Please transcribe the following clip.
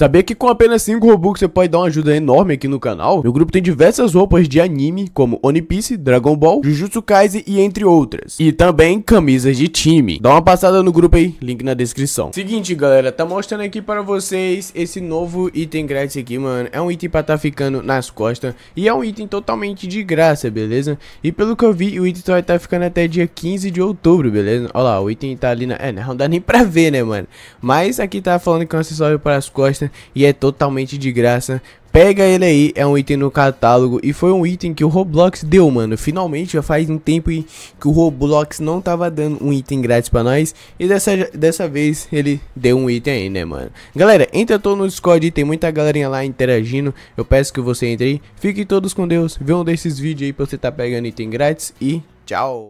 Saber que com apenas 5 Robux você pode dar uma ajuda enorme aqui no canal? Meu grupo tem diversas roupas de anime, como One Piece, Dragon Ball, Jujutsu Kaisen e entre outras. E também camisas de time. Dá uma passada no grupo aí, link na descrição. Seguinte, galera, tá mostrando aqui para vocês esse novo item grátis aqui, mano. É um item pra tá ficando nas costas e é um item totalmente de graça, beleza? E pelo que eu vi, o item vai tá ficando até dia 15 de outubro, beleza? Olha lá, o item tá ali na... É, não dá nem pra ver, né, mano? Mas aqui tá falando que é um acessório para as costas e é totalmente de graça. Pega ele aí, é um item no catálogo e foi um item que o Roblox deu, mano. Finalmente, já faz um tempo que o Roblox não tava dando um item grátis pra nós e dessa, dessa vez ele deu um item aí, né, mano. Galera, entra todo no Discord, tem muita galerinha lá interagindo, eu peço que você entre aí. Fiquem todos com Deus, vê um desses vídeos aí pra você tá pegando item grátis e tchau.